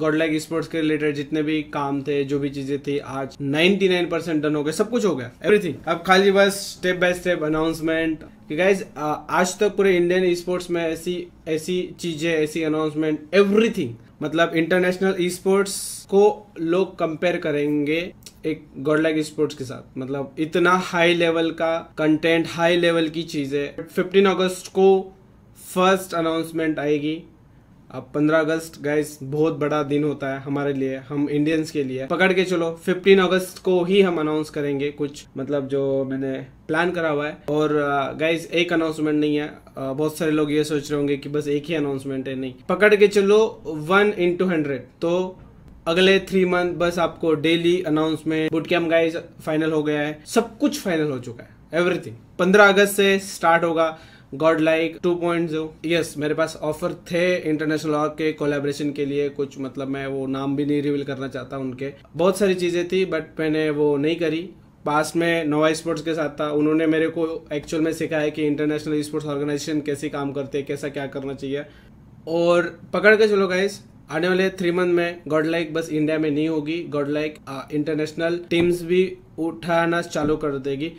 God like sports के related जितने भी काम थे जो भी चीजें थी आज 99 परसेंट डन हो गए सब कुछ हो गया एवरीथिंग अब खाली बस step by step announcement guys आज तक पूरे इंडियन स्पोर्ट्स में ऐसी ऐसी चीजें ऐसी अनाउंसमेंट एवरीथिंग मतलब इंटरनेशनल स्पोर्ट्स को लोग कंपेयर करेंगे एक गॉड लाइक स्पोर्ट्स के साथ मतलब इतना हाई लेवल का कंटेंट हाई लेवल की चीज़ें फिफ्टीन अगस्त को फर्स्ट अनाउंसमेंट आएगी अब 15 अगस्त गाइस बहुत बड़ा दिन होता है हमारे लिए हम इंडियंस के लिए पकड़ के चलो 15 अगस्त को ही हम अनाउंस करेंगे कुछ मतलब जो मैंने प्लान करा हुआ है और गाइज uh, एक अनाउंसमेंट नहीं है uh, बहुत सारे लोग ये सोच रहे होंगे कि बस एक ही अनाउंसमेंट है नहीं पकड़ के चलो वन इंटू हंड्रेड तो अगले थ्री मंथ बस आपको daily announcement boot camp guys final हो गया है सब कुछ फाइनल हो चुका है एवरीथिंग पंद्रह अगस्त से स्टार्ट होगा गॉड लाइक टू पॉइंट जो यस मेरे पास ऑफर थे इंटरनेशनल ऑर्ग के कोलेब्रेशन के लिए कुछ मतलब मैं वो नाम भी नहीं रिवील करना चाहता उनके बहुत सारी चीज़ें थी बट मैंने वो नहीं करी पास में नोवा स्पोर्ट्स के साथ था उन्होंने मेरे को एक्चुअल में सिखाया कि इंटरनेशनल स्पोर्ट्स ऑर्गेनाइजेशन कैसे काम करते हैं कैसा क्या करना चाहिए और पकड़ के चलो गाइस आने वाले थ्री मंथ में गॉड लाइक बस इंडिया में नहीं होगी गॉड लाइक इंटरनेशनल टीम्स भी उठाना चालू कर देगी